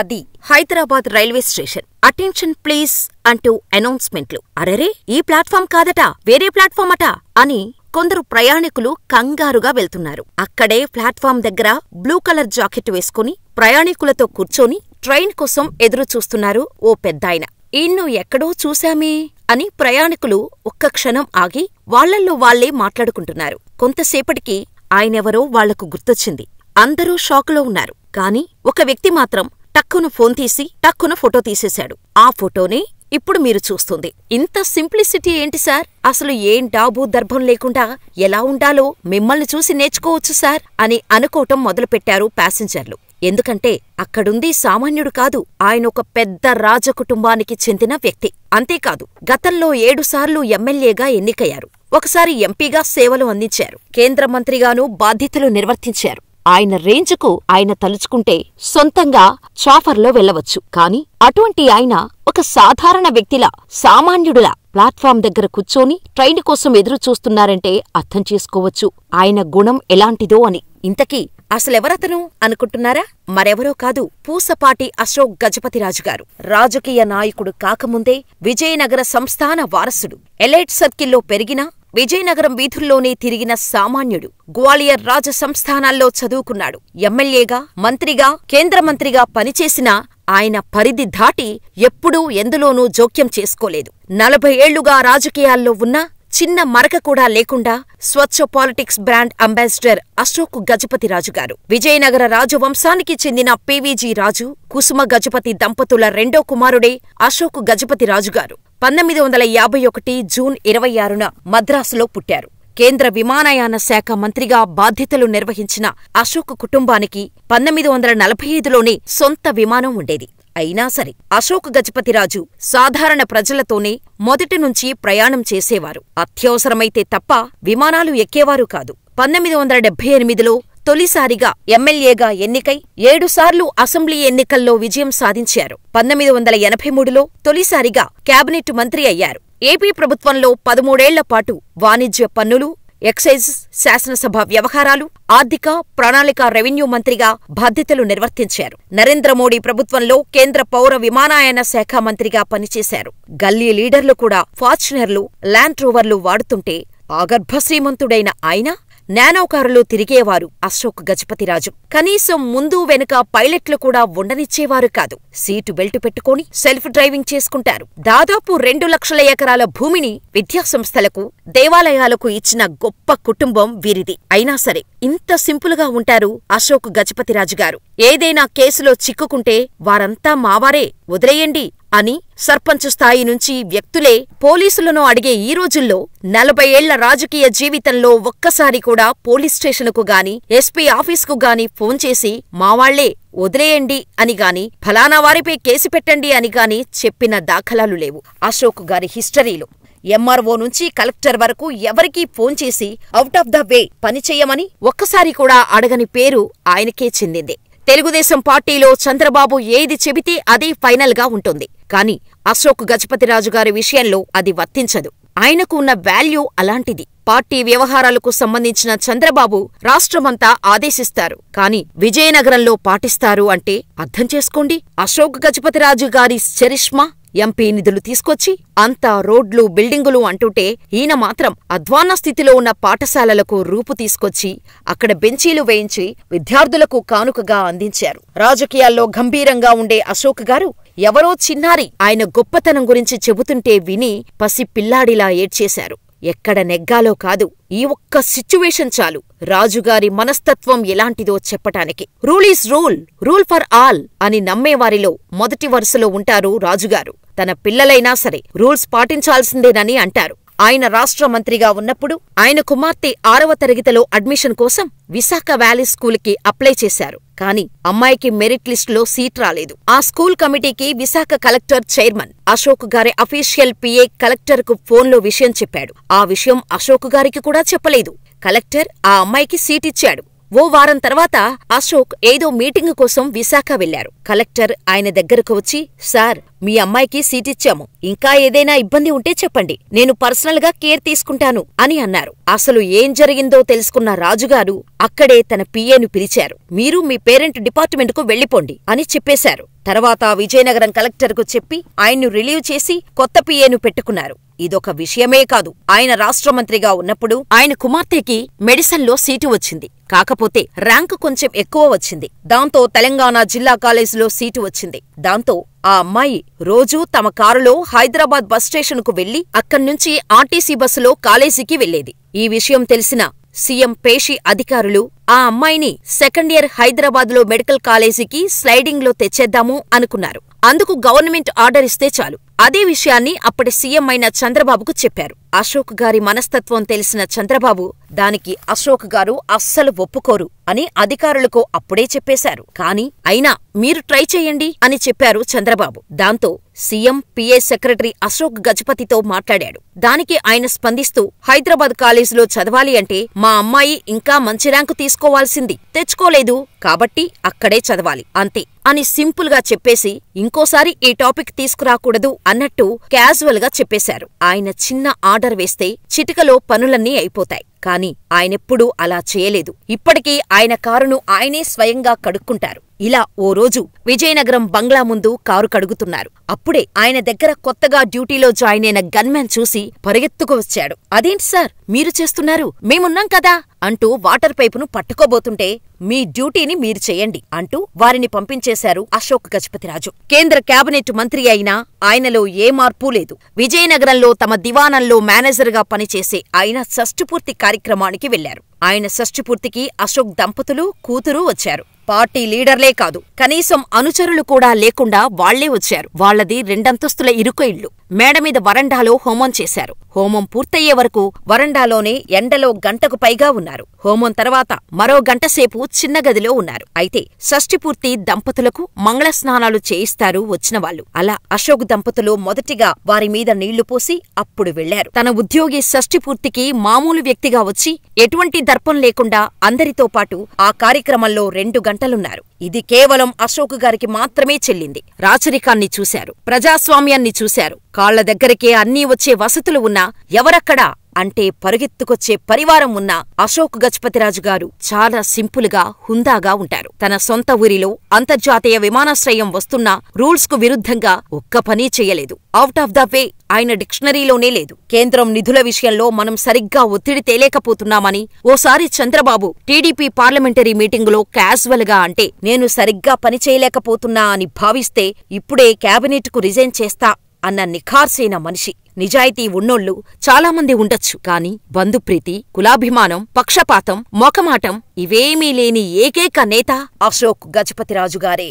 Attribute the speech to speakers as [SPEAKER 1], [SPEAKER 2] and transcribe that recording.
[SPEAKER 1] అది Hyderabad railway station attention please అంటూ అనౌన్స్మెంట్లు అరెరే ఈ ప్లాట్ఫామ్ కాదట వేరే ప్లాట్ఫామ్ అట అని కొందరు ప్రయాణికులు కంగారుగా వెళ్తున్నారు అక్కడే ప్లాట్ఫామ్ దగ్గర బ్లూ కలర్ జాకెట్ వేసుకుని ప్రయాణికులతో కూర్చొని ట్రైన్ కోసం ఎదురు చూస్తున్నారు ఓ పెద్దాయన ఇన్ను ఎక్కడో చూశామే అని ప్రయాణికులు ఒక్క క్షణం ఆగి వాళ్లల్లో వాళ్లే మాట్లాడుకుంటున్నారు కొంతసేపటికి ఆయనెవరో వాళ్లకు గుర్తొచ్చింది అందరూ షాకులో ఉన్నారు కాని ఒక వ్యక్తి మాత్రం టక్కున ఫోన్ తీసి టక్కున ఫోటో తీసేశాడు ఆ ఫోటోనే ఇప్పుడు మీరు చూస్తుంది ఇంత సింప్లిసిటీ ఏంటి సార్ అసలు ఏం డాబు దర్భం లేకుండా ఎలా ఉండాలో మిమ్మల్ని చూసి నేర్చుకోవచ్చు సార్ అని అనుకోవటం మొదలుపెట్టారు ప్యాసింజర్లు ఎందుకంటే అక్కడుంది సామాన్యుడు కాదు ఆయన ఒక పెద్ద రాజకుటుంబానికి చెందిన వ్యక్తి అంతేకాదు గతంలో ఏడుసార్లు ఎమ్మెల్యేగా ఎన్నికయ్యారు ఒకసారి ఎంపీగా సేవలు అందించారు కేంద్ర మంత్రిగానూ బాధ్యతలు నిర్వర్తించారు ఆయన రేంజ్కు ఆయన తలుచుకుంటే సొంతంగా చాఫర్లో వెళ్లవచ్చు కాని అటువంటి ఆయన ఒక సాధారణ వ్యక్తిలా సామాన్యుడులా ప్లాట్ఫామ్ దగ్గర కూర్చొని ట్రైన్ కోసం ఎదురు చూస్తున్నారంటే అర్థం చేసుకోవచ్చు ఆయన గుణం ఎలాంటిదో అని ఇంతకీ అసలెవరతను అనుకుంటున్నారా మరెవరో కాదు పూసపాటి అశోక్ గజపతిరాజుగారు రాజకీయ నాయకుడు కాకముందే విజయనగర సంస్థాన వారసుడు ఎలైట్ సర్కిల్లో పెరిగినా విజయనగరం వీధుల్లోనే తిరిగిన సామాన్యుడు గ్వాలియర్ రాజ సంస్థానాల్లో చదువుకున్నాడు ఎమ్మెల్యేగా మంత్రిగా కేంద్ర మంత్రిగా పనిచేసినా ఆయన పరిధి దాటి ఎప్పుడూ ఎందులోనూ జోక్యం చేసుకోలేదు నలభై ఏళ్లుగా రాజకీయాల్లో ఉన్నా చిన్న మరక కూడా లేకుండా స్వచ్ఛ politics brand ambassador Ashok Gajapathi Raju garu Vijayanagara రాజవంశానికి చెందిన పివిజీ రాజు కుసుమ గజపతి దంపతుల రెండో కుమారుడే అశోక్ గజపతి రాజుగారు పంతొమ్మిది వందల యాభై ఒకటి జూన్ ఇరవై ఆరున మద్రాసులో పుట్టారు కేంద్ర విమానయాన శాఖ మంత్రిగా బాధ్యతలు నిర్వహించిన అశోక్ కుటుంబానికి పంతొమ్మిది వందల నలభై ఐదులోనే సొంత విమానం ఉండేది అయినా సరే అశోక్ గజపతిరాజు సాధారణ ప్రజలతోనే మొదటి నుంచి ప్రయాణం చేసేవారు అత్యవసరమైతే తప్ప విమానాలు ఎక్కేవారు కాదు పంతొమ్మిది వందల డెబ్బై ఎనిమిదిలో తొలిసారిగా ఎమ్మెల్యేగా ఎన్నికై ఏడుసార్లు అసెంబ్లీ ఎన్నికల్లో విజయం సాధించారు పంతొమ్మిది వందల ఎనభై మూడులో తొలిసారిగా కేబినెట్ మంత్రి అయ్యారు ఏపీ ప్రభుత్వంలో పదమూడేళ్ల పాటు వాణిజ్య పన్నులు ఎక్సైజ్ శాసనసభ వ్యవహారాలు ఆర్థిక ప్రణాళిక రెవెన్యూ మంత్రిగా బాధ్యతలు నిర్వర్తించారు నరేంద్ర మోడీ ప్రభుత్వంలో కేంద్ర పౌర విమానాయన శాఖ మంత్రిగా పనిచేశారు గల్లీ లీడర్లు కూడా ఫార్చునర్లు ల్యాండ్ రోవర్లు వాడుతుంటే ఆగర్భ శ్రీమంతుడైన ఆయన నానోకారులు తిరిగేవారు అశోక్ గజపతిరాజు కనీసం ముందు వెనుక పైలట్లు కూడా ఉండనిచ్చేవారు కాదు సీటు బెల్ట్ పెట్టుకుని సెల్ఫ్ డ్రైవింగ్ చేసుకుంటారు దాదాపు రెండు లక్షల ఎకరాల భూమిని విద్యాసంస్థలకు దేవాలయాలకు ఇచ్చిన గొప్ప కుటుంబం వీరిది అయినా సరే ఇంత సింపుల్గా ఉంటారు అశోక్ గజపతిరాజు గారు ఏదైనా కేసులో చిక్కుకుంటే వారంతా మావారే వదిలేయండి అని సర్పంచ్ స్థాయి నుంచి వ్యక్తులే పోలీసులను అడిగే ఈ రోజుల్లో నలభై ఏళ్ల రాజకీయ జీవితంలో ఒక్కసారి కూడా పోలీస్ స్టేషనుకు గాని ఎస్పీ ఆఫీసుకు గాని ఫోన్ చేసి మావాళ్లే వదిలేయండి అని గాని ఫలానా వారిపై కేసు పెట్టండి అని గాని చెప్పిన దాఖలాలు లేవు అశోక్ గారి హిస్టరీలో ఎంఆర్ఓ నుంచి కలెక్టర్ వరకు ఎవరికీ ఫోన్ చేసి అవుట్ ఆఫ్ ద వే పనిచేయమని ఒక్కసారి కూడా అడగని పేరు ఆయనకే చెందింది తెలుగుదేశం పార్టీలో చంద్రబాబు ఏది చెబితే అదే ఫైనల్గా ఉంటుంది కానీ అశోక్ గజపతిరాజు గారి విషయంలో అది వర్తించదు ఆయనకు ఉన్న వాల్యూ అలాంటిది పార్టీ వ్యవహారాలకు సంబంధించిన చంద్రబాబు రాష్ట్రమంతా ఆదేశిస్తారు కాని విజయనగరంలో పాటిస్తారు అంటే అర్థం చేసుకోండి అశోక్ గజపతిరాజు గారి చరిష్మా ఎంపీ నిధులు తీసుకొచ్చి అంతా రోడ్లు బిల్డింగులు అంటుంటే ఈయన మాత్రం అధ్వాన్న స్థితిలో ఉన్న పాఠశాలలకు రూపు తీసుకొచ్చి అక్కడ బెంచీలు వేయించి విద్యార్థులకు కానుకగా అందించారు రాజకీయాల్లో గంభీరంగా ఉండే అశోక్ గారు ఎవరో చిన్నారి ఆయన గొప్పతనం గురించి చెబుతుంటే విని పసి పిల్లాడిలా ఏడ్చేశారు ఎక్కడ నెగ్గాలో కాదు ఈ ఒక్క సిచ్యువేషన్ చాలు రాజుగారి మనస్తత్వం ఎలాంటిదో చెప్పటానికి rule is rule rule for all అని నమ్మేవారిలో మొదటి వరుసలో ఉంటారు రాజుగారు తన పిల్లలైనా సరే రూల్స్ పాటించాల్సిందేనని అంటారు ఆయన రాష్ట్ర మంత్రిగా ఉన్నప్పుడు ఆయన కుమార్తె ఆరవ తరగతిలో అడ్మిషన్ కోసం విశాఖ వ్యాలీ స్కూల్కి అప్లై చేశారు కానీ అమ్మాయికి మెరిట్ లిస్టులో సీట్ రాలేదు ఆ స్కూల్ కమిటీకి విశాఖ కలెక్టర్ చైర్మన్ అశోక్ గారి అఫీషియల్ పిఏ కలెక్టర్కు ఫోన్లో విషయం చెప్పాడు ఆ విషయం అశోక్ గారికి కూడా చెప్పలేదు కలెక్టర్ ఆ అమ్మాయికి సీట్ ఇచ్చాడు ఓ వారం తర్వాత అశోక్ ఏదో మీటింగు కోసం విశాఖ వెళ్లారు కలెక్టర్ ఆయన దగ్గరకు వచ్చి సార్ మీ అమ్మాయికి సీటిచ్చాము ఇంకా ఏదైనా ఇబ్బంది ఉంటే చెప్పండి నేను పర్సనల్గా కేర్ తీసుకుంటాను అని అన్నారు అసలు ఏం జరిగిందో తెలుసుకున్న రాజుగారు అక్కడే తన పిఏను పిలిచారు మీరు మీ పేరెంట్ డిపార్ట్మెంట్కు వెళ్లిపోండి అని చెప్పేశారు తర్వాత విజయనగరం కలెక్టర్కు చెప్పి ఆయన్ను రిలీవ్ చేసి కొత్త పిఏను పెట్టుకున్నారు ఇదొక విషయమే కాదు ఆయన రాష్ట్ర మంత్రిగా ఉన్నప్పుడు ఆయన కుమార్తెకి మెడిసిన్లో సీటు వచ్చింది కాకపోతే ర్యాంకు కొంచెం ఎక్కువ వచ్చింది దాంతో తెలంగాణ జిల్లా కాలేజీలో సీటు వచ్చింది దాంతో ఆ అమ్మాయి రోజూ తమ కారులో హైదరాబాద్ బస్ స్టేషన్కు వెళ్లి అక్కడ్నుంచి ఆర్టీసీ బస్సులో కాలేజీకి వెళ్లేది ఈ విషయం తెలిసిన సీఎం పేషి అధికారులు ఆ అమ్మాయిని సెకండ్ ఇయర్ హైదరాబాద్లో మెడికల్ కాలేజీకి స్లైడింగ్లో తెచ్చేద్దాము అనుకున్నారు అందుకు గవర్నమెంట్ ఆర్డర్ ఇస్తే చాలు అదే విషయాన్ని అప్పటి సీఎం అయిన చంద్రబాబుకు చెప్పారు అశోక్ గారి మనస్తత్వం తెలిసిన చంద్రబాబు దానికి అశోక్ గారు అస్సలు ఒప్పుకోరు అని అధికారులకు అప్పుడే చెప్పేశారు కాని అయినా మీరు ట్రై చేయండి అని చెప్పారు చంద్రబాబు దాంతో సీఎం పిఏ సెక్రటరీ అశోక్ గజపతితో మాట్లాడాడు దానికి ఆయన స్పందిస్తూ హైదరాబాద్ కాలేజీలో చదవాలి అంటే మా అమ్మాయి ఇంకా మంచి ర్యాంకు తీసుకోవాల్సింది తెచ్చుకోలేదు కాబట్టి అక్కడే చదవాలి అంతే అని సింపుల్ గా చెప్పేసి ఇంకోసారి ఈ టాపిక్ తీసుకురాకూడదు అన్నట్టు క్యాజువల్ గా చెప్పేశారు ఆయన చిన్న ఆర్డర్ వేస్తే చిటికలో పనులన్నీ అయిపోతాయి కాని ఆయనెప్పుడూ అలా చేయలేదు ఇప్పటికీ ఆయన కారును ఆయనే స్వయంగా కడుక్కుంటారు ఇలా ఓ రోజు విజయనగరం బంగ్లా ముందు కారు కడుగుతున్నారు అప్పుడే ఆయన దగ్గర కొత్తగా డ్యూటీలో జాయిన్ అయిన గన్మెన్ చూసి పరిగెత్తుకు వచ్చాడు అదేంటి సార్ మీరు చేస్తున్నారు మేమున్నాం కదా అంటూ వాటర్ పైపును పట్టుకోబోతుంటే మీ డ్యూటీని మీరు చేయండి అంటూ వారిని పంపించేశారు అశోక్ గజపతిరాజు కేంద్ర కేబినెట్ మంత్రి అయినా ఆయనలో ఏ మార్పు లేదు విజయనగరంలో తమ దివానంలో మేనేజర్గా పనిచేసే ఆయన షష్ఠపూర్తి కార్యక్రమానికి వెళ్లారు ఆయన షష్ఠపూర్తికి అశోక్ దంపతులు కూతురు వచ్చారు పార్టీ లీడర్లే కాదు కనీసం అనుచరులు కూడా లేకుండా వాళ్లే వచ్చారు వాళ్లది రెండంతస్తుల ఇరుక ఇల్లు మేడమీద వరండాలో హోమం చేశారు హోమం పూర్తయ్యే వరకు వరండాలోనే ఎండలో గంటకు పైగా ఉన్నారు హోమం తర్వాత మరో గంటసేపు చిన్న గదిలో ఉన్నారు అయితే షష్టిపూర్తి దంపతులకు మంగళస్నానాలు చేయిస్తారు వచ్చిన వాళ్ళు అలా అశోక్ దంపతులు మొదటిగా వారి మీద నీళ్లు పోసి అప్పుడు వెళ్లారు తన ఉద్యోగి షష్టిపూర్తికి మామూలు వ్యక్తిగా వచ్చి ఎటువంటి దర్పం లేకుండా అందరితో పాటు ఆ కార్యక్రమంలో రెండు గంటలు గంటలున్నారు ఇది కేవలం అశోక్ గారికి మాత్రమే చెల్లింది రాచరికాన్ని చూశారు ప్రజాస్వామ్యాన్ని చూశారు కాళ్ల దగ్గరకే అన్నీ వచ్చే వసతులు ఉన్నా ఎవరక్కడా అంటే పరుగెత్తుకొచ్చే పరివారం ఉన్న అశోక్ గజపతిరాజుగారు చాలా సింపుల్గా హుందాగా ఉంటారు తన సొంత ఊరిలో అంతర్జాతీయ విమానాశ్రయం వస్తున్నా రూల్స్కు విరుద్ధంగా ఒక్క పని చేయలేదు అవుట్ ఆఫ్ ద వే ఆయన డిక్షనరీలోనే లేదు కేంద్రం నిధుల విషయంలో మనం సరిగ్గా ఒత్తిడి తేలేకపోతున్నామని ఓసారి చంద్రబాబు టీడీపీ పార్లమెంటరీ మీటింగులో క్యాజువల్గా అంటే నేను సరిగ్గా పనిచేయలేకపోతున్నా అని భావిస్తే ఇప్పుడే క్యాబినెట్కు రిజైన్ చేస్తా అన్న నిఖార్సైన మనిషి నిజాయితీ ఉన్నోళ్ళు చాలామంది ఉండొచ్చు కాని బంధుప్రీతి కులాభిమానం పక్షపాతం మోకమాటం ఇవేమీ లేని ఏకైక నేత అశోక్ గజపతిరాజుగారే